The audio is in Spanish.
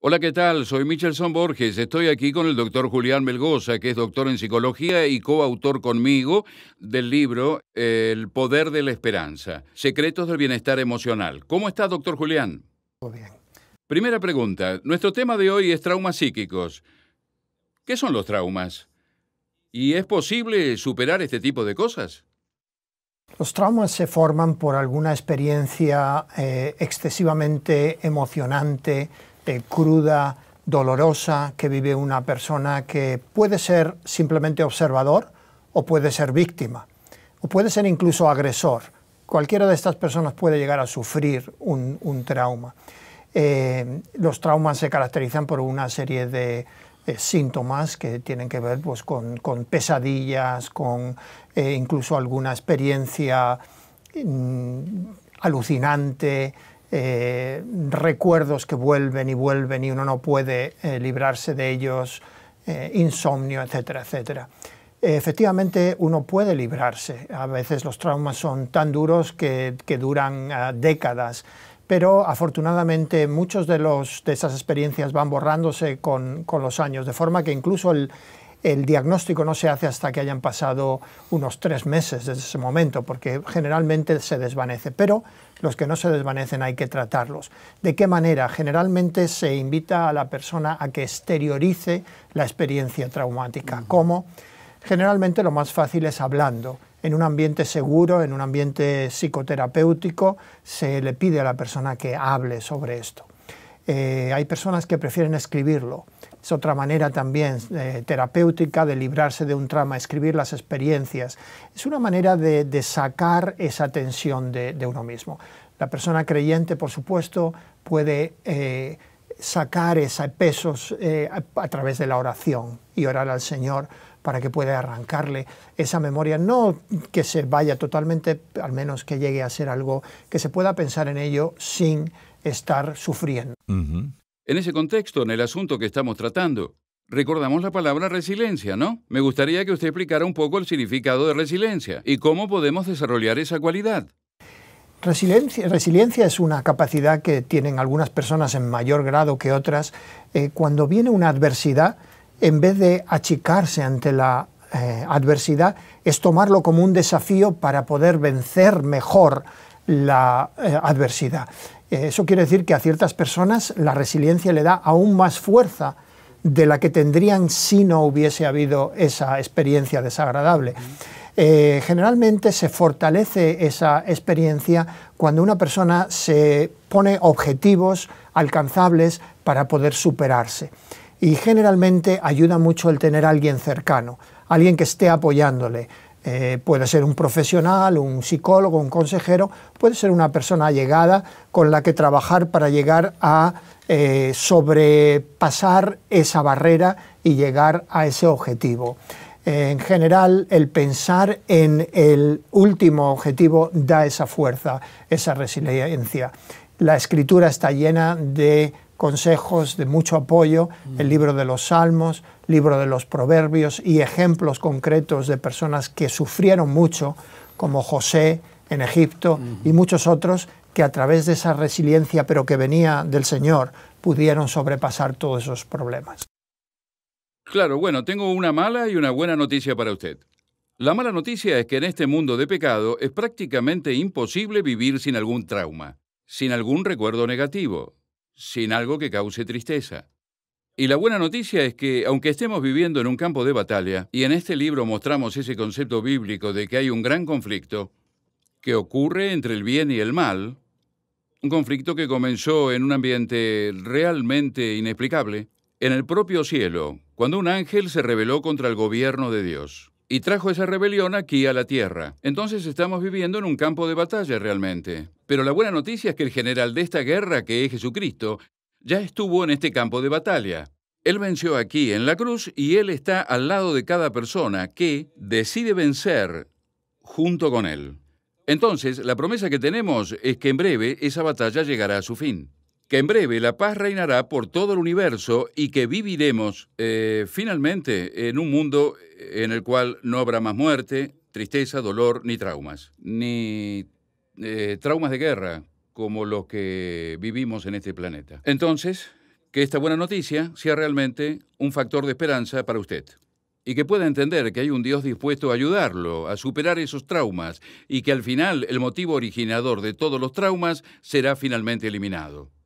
Hola, ¿qué tal? Soy Michelson Borges. Estoy aquí con el doctor Julián Melgoza, que es doctor en psicología y coautor conmigo del libro El poder de la esperanza, secretos del bienestar emocional. ¿Cómo está, doctor Julián? Muy bien. Primera pregunta. Nuestro tema de hoy es traumas psíquicos. ¿Qué son los traumas? ¿Y es posible superar este tipo de cosas? Los traumas se forman por alguna experiencia eh, excesivamente emocionante, cruda, dolorosa que vive una persona que puede ser simplemente observador o puede ser víctima o puede ser incluso agresor. Cualquiera de estas personas puede llegar a sufrir un, trauma. Eh, los traumas se caracterizan por una serie de síntomas que tienen que ver pues, con, pesadillas, con eh, incluso alguna experiencia mm, alucinante, eh, recuerdos que vuelven y vuelven y uno no puede eh, librarse de ellos, eh, insomnio, etcétera, etcétera. Efectivamente, uno puede librarse. A veces los traumas son tan duros que, duran décadas, pero afortunadamente muchos de, los, de esas experiencias van borrándose con, con los años, de forma que incluso el, el diagnóstico no se hace hasta que hayan pasado unos tres meses desde ese momento, porque generalmente se desvanece, pero los que no se desvanecen hay que tratarlos. ¿De qué manera? Generalmente se invita a la persona a que exteriorice la experiencia traumática. ¿Cómo? Generalmente lo más fácil es hablando en un ambiente seguro, en un ambiente psicoterapéutico, se le pide a la persona que hable sobre esto. Eh, hay personas que prefieren escribirlo. Es otra manera también eh, terapéutica de librarse de un trauma, escribir las experiencias. Es una manera de, sacar esa tensión de, uno mismo. La persona creyente, por supuesto, puede eh, sacar esos pesos eh, a, través de la oración y orar al Señor para que pueda arrancarle esa memoria, no que se vaya totalmente, al menos que llegue a ser algo que se pueda pensar en ello sin estar sufriendo. En ese contexto, en el asunto que estamos tratando, recordamos la palabra resiliencia, ¿no? Me gustaría que usted explicara un poco el significado de resiliencia y cómo podemos desarrollar esa cualidad. Resiliencia, es una capacidad que tienen algunas personas en mayor grado que otras. Eh, cuando viene una adversidad, en vez de achicarse ante la eh, adversidad, es tomarlo como un desafío para poder vencer mejor la eh, adversidad. Eh, eso quiere decir que a ciertas personas la resiliencia le da aún más fuerza de la que tendrían si no hubiese habido esa experiencia desagradable. Eh, generalmente se fortalece esa experiencia cuando una persona se pone objetivos alcanzables para poder superarse. Y generalmente ayuda mucho el tener a alguien cercano, alguien que esté apoyándole, eh, puede ser un profesional, un psicólogo, un consejero, puede ser una persona allegada con la que trabajar para llegar a eh, sobrepasar esa barrera y llegar a ese objetivo. Eh, en general, el pensar en el último objetivo da esa fuerza, esa resiliencia. La escritura está llena de consejos de mucho apoyo, el mm. libro de los Salmos, libro de los Proverbios y ejemplos concretos de personas que sufrieron mucho, como José en Egipto y muchos otros que a través de esa resiliencia, pero que venía del Señor, pudieron sobrepasar todos esos problemas. Claro, bueno, tengo una mala y una buena noticia para usted. La mala noticia es que en este mundo de pecado es prácticamente imposible vivir sin algún trauma, sin algún recuerdo negativo, sin algo que cause tristeza. Y la buena noticia es que, aunque estemos viviendo en un campo de batalla, y en este libro mostramos ese concepto bíblico de que hay un gran conflicto que ocurre entre el bien y el mal, un conflicto que comenzó en un ambiente realmente inexplicable, en el propio cielo, cuando un ángel se rebeló contra el gobierno de Dios y trajo esa rebelión aquí a la Tierra. Entonces estamos viviendo en un campo de batalla realmente. Pero la buena noticia es que el general de esta guerra, que es Jesucristo, ya estuvo en este campo de batalla. Él venció aquí en la cruz y Él está al lado de cada persona que decide vencer junto con Él. Entonces, la promesa que tenemos es que en breve esa batalla llegará a su fin, que en breve la paz reinará por todo el universo y que viviremos eh, finalmente en un mundo en el cual no habrá más muerte, tristeza, dolor ni traumas, ni eh, traumas de guerra como los que vivimos en este planeta. Entonces, que esta buena noticia sea realmente un factor de esperanza para usted y que pueda entender que hay un Dios dispuesto a ayudarlo, a superar esos traumas y que al final el motivo originador de todos los traumas será finalmente eliminado.